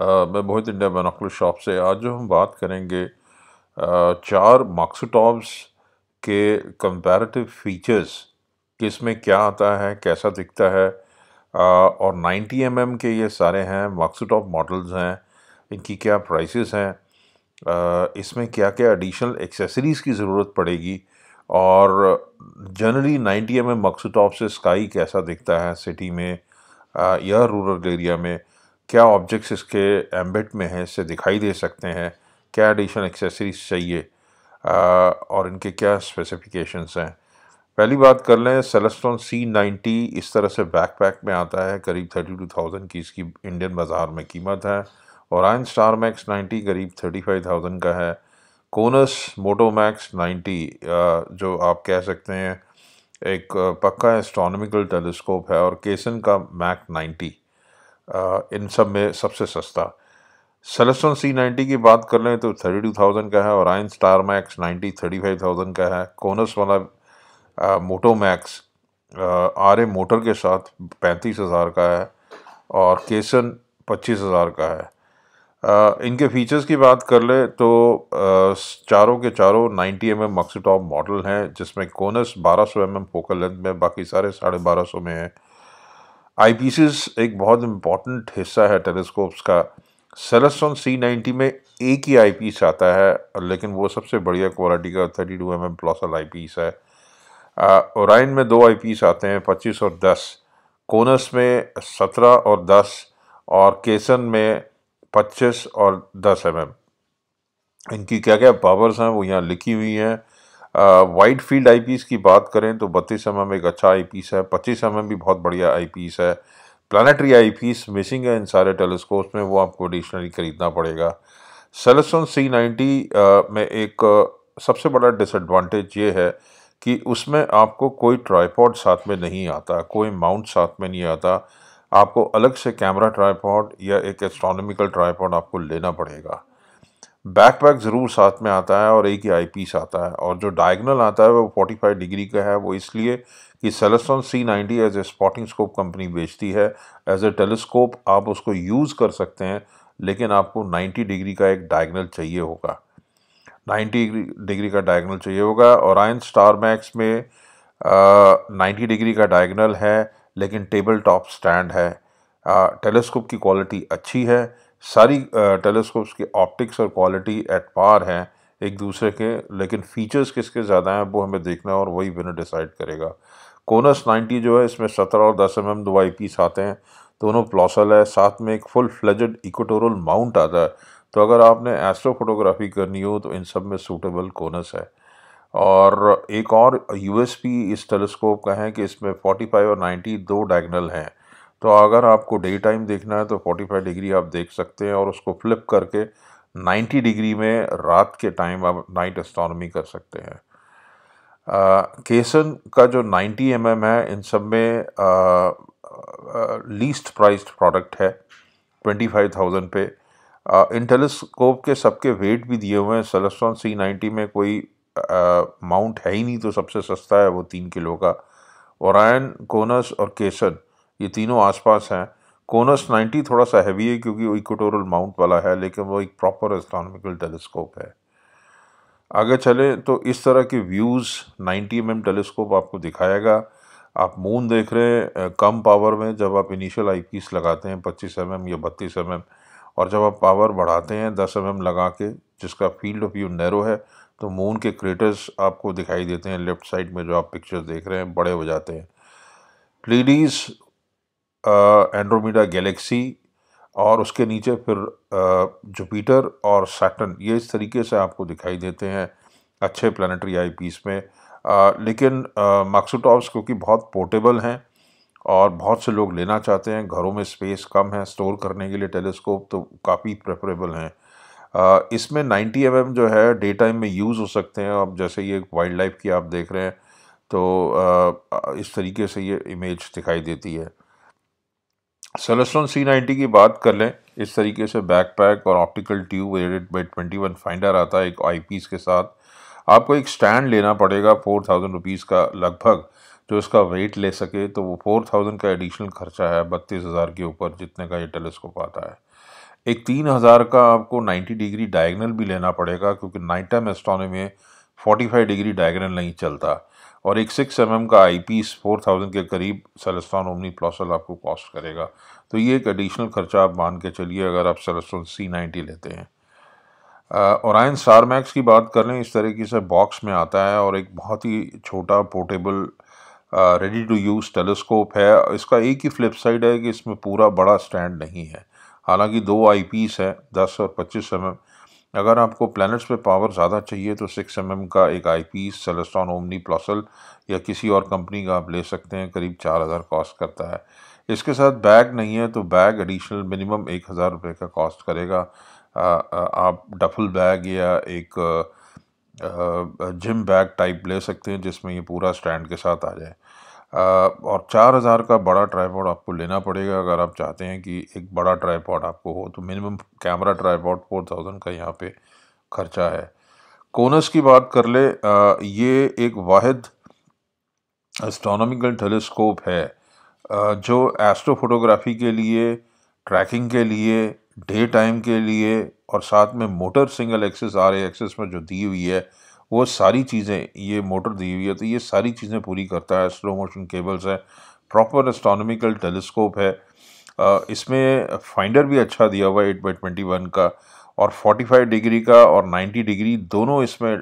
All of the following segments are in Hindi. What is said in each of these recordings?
मैं बहुत इंडिया मोनोकुलर शॉप से आज जो हम बात करेंगे चार मार्क्सटॉप्स के कंपैरेटिव फीचर्स किस में क्या आता है कैसा दिखता है और 90 एम के ये सारे हैं मार्क्सटॉप मॉडल्स हैं इनकी क्या प्राइसेस हैं इसमें क्या क्या एडिशनल एक्सेसरीज़ की ज़रूरत पड़ेगी और जनरली 90 एम एम से स्काई कैसा दिखता है सिटी में या रूरल एरिया में क्या ऑब्जेक्ट्स इसके एम्बिट में हैं इससे दिखाई दे सकते हैं क्या एडिशनल एक्सेसरीज चाहिए और इनके क्या स्पेसिफिकेशंस हैं पहली बात कर लें सेलेस्टोन सी नाइन्टी इस तरह से बैकपैक में आता है करीब थर्टी टू थाउजेंड की इसकी इंडियन बाज़ार में कीमत है और आयन स्टार मैक्स नाइन्टी करीब थर्टी फाइव थाउजेंड का है कोनस मोटो मैक्स नाइन्टी जो आप कह सकते हैं एक पक्का एस्ट्रोनॉमिकल टेलीस्कोप है और केसन का मैक नाइन्टी इन सब में सबसे सस्ता सेलेसन सी नाइन्टी की बात कर लें तो थर्टी टू थाउजेंड का है और Orion star max ninety thirty five thousand का है कोनस वाला moto max R A motor के साथ पैंतीस हज़ार का है और केसन पच्चीस हज़ार का है आ, इनके फीचर्स की बात कर ले तो आ, चारों के चारों ninety M M Maksutov model हैं जिसमें कोनस बारह सौ एम एम फोकल लेंथ में बाकी सारे साढ़े बारह सौ में हैं आई एक बहुत इम्पॉर्टेंट हिस्सा है टेलीस्कोप्स का सेलसन सी नाइन्टी में एक ही आई आता है लेकिन वो सबसे बढ़िया क्वालिटी का thirty two M M plossl eyepiece है ओराइन में दो आई आते हैं पच्चीस और दस कोनस में सत्रह और दस और केसन में पच्चीस और दस एम mm। एम इनकी क्या क्या पावर्स हैं वो यहाँ लिखी हुई हैं वाइड फील्ड आई की बात करें तो बत्तीस एम एक अच्छा आई है पच्चीस एम भी बहुत बढ़िया आई है प्लानटरी आई मिसिंग है इन सारे टेलीस्कोप्स में वो आपको एडिशनली ख़रीदना पड़ेगा सेलेसन सी नाइन्टी में एक सबसे बड़ा डिसएडवांटेज ये है कि उसमें आपको कोई ट्राईपॉड साथ में नहीं आता कोई माउंट साथ में नहीं आता आपको अलग से कैमरा ट्राईपॉड या एक एस्ट्रोनॉमिकल ट्राईपॉड आपको लेना पड़ेगा बैकपैक ज़रूर साथ में आता है और एक ही आई पीस आता है और जो डायगनल आता है वो 45 डिग्री का है वो इसलिए कि Celestron C ninety as a spotting scope company बेचती है एज ए टेलीस्कोप आप उसको यूज़ कर सकते हैं लेकिन आपको 90 डिग्री का एक डायगनल चाहिए होगा 90 डिग्री का डायगनल चाहिए होगा और आयन स्टार मैक्स में नाइन्टी डिग्री का डायगनल है लेकिन टेबल टॉप स्टैंड है टेलीस्कोप की क्वालिटी अच्छी है सारी टेलीस्कोप्स की ऑप्टिक्स और क्वालिटी एट पार हैं एक दूसरे के लेकिन फीचर्स किसके ज़्यादा हैं वो हमें देखना है और वही विनर डिसाइड करेगा कोनस 90 जो है इसमें 17 और 10 एम mm एम दो आई पीस आते हैं दोनों प्लॉसल है साथ में एक फुल फ्लजड इक्वेटोरल माउंट आता है तो अगर आपने एस्ट्रो फोटोग्राफी करनी हो तो इन सब में सूटेबल कोनस है और एक और यू इस टेलीस्कोप का है कि इसमें 45 और 90 दो डायगनल हैं तो अगर आपको डे टाइम देखना है तो 45 डिग्री आप देख सकते हैं और उसको फ्लिप करके 90 डिग्री में रात के टाइम आप नाइट एस्ट्रॉनमी कर सकते हैं आ, केसन का जो 90 एम mm है इन सब में आ, आ, लीस्ट प्राइस्ड प्रोडक्ट है 25,000 पे इन टेलीस्कोप के सबके वेट भी दिए हुए हैं सेलेस्ट्रॉन सी नाइन्टी में कोई माउंट है ही नहीं तो सबसे सस्ता है वो तीन किलो का और कोनस और केसन ये तीनों आसपास हैं कोनस 90 थोड़ा सा हैवी है क्योंकि वो इक्वेटोरल माउंट वाला है लेकिन वो एक प्रॉपर एस्ट्रोनॉमिकल टेलीस्कोप है आगे चले तो इस तरह के व्यूज़ 90 एम टेलीस्कोप आपको दिखाएगा आप मून देख रहे हैं कम पावर में जब आप इनिशियल आई लगाते हैं पच्चीस एम mm या बत्तीस एम mm, और जब आप पावर बढ़ाते हैं दस एम mm लगा के जिसका फील्ड ऑफ व्यू नैरो है तो मून के क्रेटर्स आपको दिखाई देते हैं लेफ़्ट साइड में जो आप पिक्चर देख रहे हैं बड़े हो जाते हैं लीडीज़ एंड्रोमीडा गैलेक्सी और उसके नीचे फिर जुपिटर और सैटन ये इस तरीके से आपको दिखाई देते हैं अच्छे प्लानटरी आई पीस में आ, लेकिन मार्क्सोटॉप्स क्योंकि बहुत पोर्टेबल हैं और बहुत से लोग लेना चाहते हैं घरों में स्पेस कम है स्टोर करने के लिए टेलीस्कोप तो काफ़ी प्रेफरेबल हैं इसमें 90 एम mm जो है डे टाइम में यूज़ हो सकते हैं अब जैसे ये वाइल्ड लाइफ की आप देख रहे हैं तो आ, इस तरीके से ये इमेज दिखाई देती है सेलेस्ट्रॉन सी नाइन्टी की बात कर लें इस तरीके से बैकपैक और optical tube added by twenty one finder आता है एक आईपीस के साथ आपको एक स्टैंड लेना पड़ेगा फोर थाउजेंड रुपीज़ का लगभग जो इसका वेट ले सके तो वो फोर थाउजेंड का एडिशनल खर्चा है बत्तीस हज़ार के ऊपर जितने का ये टेलीस्कोप आता है एक तीन हज़ार का आपको नाइन्टी डिग्री डायगनल भी लेना पड़ेगा क्योंकि नाइट टाइम में 45 डिग्री डायगनल नहीं चलता और एक सिक्स एम का आई पीस फोर थाउजेंड के करीब सेलेस्टॉन ओमनी प्लॉसल आपको कॉस्ट करेगा तो ये एक एडिशनल खर्चा आप मान के चलिए अगर आप सेलेस्टॉन सी नाइन्टी लेते हैं और आयन सारमैक्स की बात कर लें इस तरीके से बॉक्स में आता है और एक बहुत ही छोटा portable ready to use telescope है इसका एक ही फ्लिप साइड है कि इसमें पूरा बड़ा स्टैंड नहीं है हालांकि दो आई पीस हैं दस और पच्चीस एम अगर आपको प्लैनेट्स पे पावर ज़्यादा चाहिए तो सिक्स एम mm का एक आई पीस सेलेस्टॉन ओमनी प्लॉसल या किसी और कंपनी का आप ले सकते हैं करीब चार हज़ार कॉस्ट करता है इसके साथ बैग नहीं है तो बैग एडिशनल मिनिमम एक हज़ार रुपये का कॉस्ट करेगा आ, आ, आप डफल बैग या एक आ, जिम बैग टाइप ले सकते हैं जिसमें ये पूरा स्टैंड के साथ आ जाए और चार हज़ार का बड़ा ट्राईपॉड आपको लेना पड़ेगा अगर आप चाहते हैं कि एक बड़ा ट्राईपॉड आपको हो तो minimum camera tripod four thousand का यहाँ पे खर्चा है कोनस की बात कर ले ये एक वाद एस्ट्रोनॉमिकल टेलीस्कोप है जो एस्ट्रोफोटोग्राफी के लिए ट्रैकिंग के लिए डे टाइम के लिए और साथ में motor single axis R axis में जो दी हुई है वो सारी चीज़ें ये मोटर दी हुई है तो ये सारी चीज़ें पूरी करता है स्लो मोशन केबल्स है प्रॉपर एस्ट्रोनॉमिकल टेलीस्कोप है इसमें फाइंडर भी अच्छा दिया हुआ है एट बाई ट्वेंटी वन का और फोर्टी फाइव डिग्री का और नाइन्टी डिग्री दोनों इसमें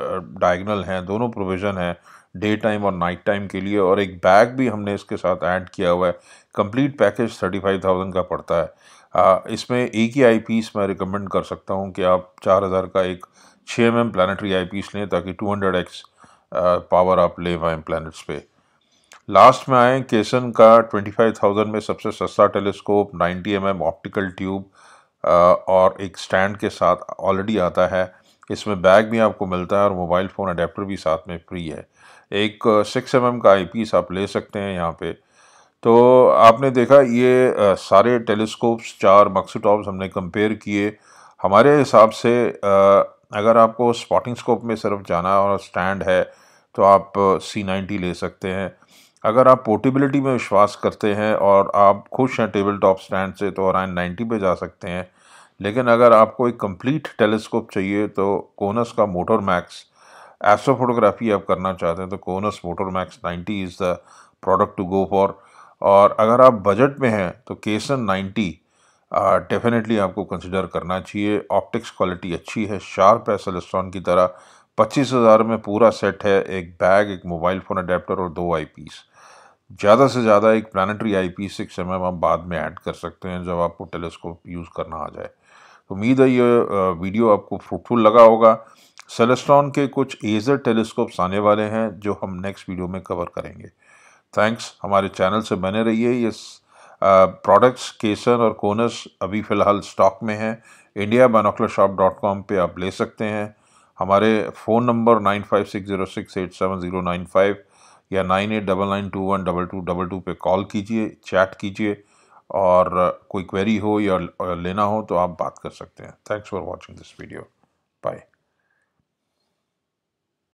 डायगनल हैं दोनों प्रोविज़न हैं डे टाइम और नाइट टाइम के लिए और एक बैग भी हमने इसके साथ ऐड किया हुआ है complete package thirty five thousand का पड़ता है आ, इसमें एक ही आई पीस मैं रिकमेंड कर सकता हूँ कि आप चार हज़ार का एक छः M M planetary eyepiece लें ताकि टू हंड्रेड एक्स पावर आप ले पाएँ प्लानट्स पे लास्ट में आए केसन का ट्वेंटी फाइव थाउजेंड में सबसे सस्ता telescope ninety M M optical tube और एक स्टैंड के साथ ऑलरेडी आता है इसमें बैग भी आपको मिलता है और मोबाइल फ़ोन अडेप्टर भी साथ में फ्री है एक सिक्स एम एम का आई पीस आप ले सकते हैं यहाँ पे तो आपने देखा ये सारे टेलीस्कोप्स चार मक्सीटॉप्स हमने कंपेयर किए हमारे हिसाब से अगर आपको स्पॉटिंग स्कोप में सिर्फ जाना और स्टैंड है तो आप सी नाइन्टी ले सकते हैं अगर आप पोर्टेबिलिटी में विश्वास करते हैं और आप खुश हैं टेबल टॉप स्टैंड से तो और नाइन्टी पे जा सकते हैं लेकिन अगर आपको एक कंप्लीट टेलीस्कोप चाहिए तो कोनस का मोटर मैक्स एस्ट्रो फोटोग्राफी आप करना चाहते हैं तो Konus motor max ninety is the product to go for और अगर आप बजट में हैं तो केसन नाइन्टी डेफिनेटली आपको कंसिडर करना चाहिए ऑप्टिक्स क्वालिटी अच्छी है शार्प है सेलेस्ट्रॉन की तरह पच्चीस हज़ार में पूरा सेट है एक बैग एक मोबाइल फ़ोन अडेप्टर और दो आई पीस ज़्यादा से ज़्यादा एक planetary eyepiece six M M आप बाद में ऐड कर सकते हैं जब आपको टेलीस्कोप यूज़ करना आ जाए उम्मीद है ये वीडियो आपको फ्रूटफुल लगा होगा सेलेस्ट्रॉन के कुछ एजर टेलीस्कोप्स आने वाले हैं जो हम नेक्स्ट वीडियो में कवर करेंगे थैंक्स हमारे चैनल से बने रहिए ये प्रोडक्ट्स केसर और कोनस अभी फ़िलहाल स्टॉक में हैं इंडिया बानोकला शॉप डॉट कॉम पर आप ले सकते हैं हमारे phone number nine five six zero six eight seven zero nine five या nine eight double nine two one double two double two पर कॉल कीजिए चैट कीजिए और कोई क्वेरी हो या लेना हो तो आप बात कर सकते हैं thanks for watching this video bye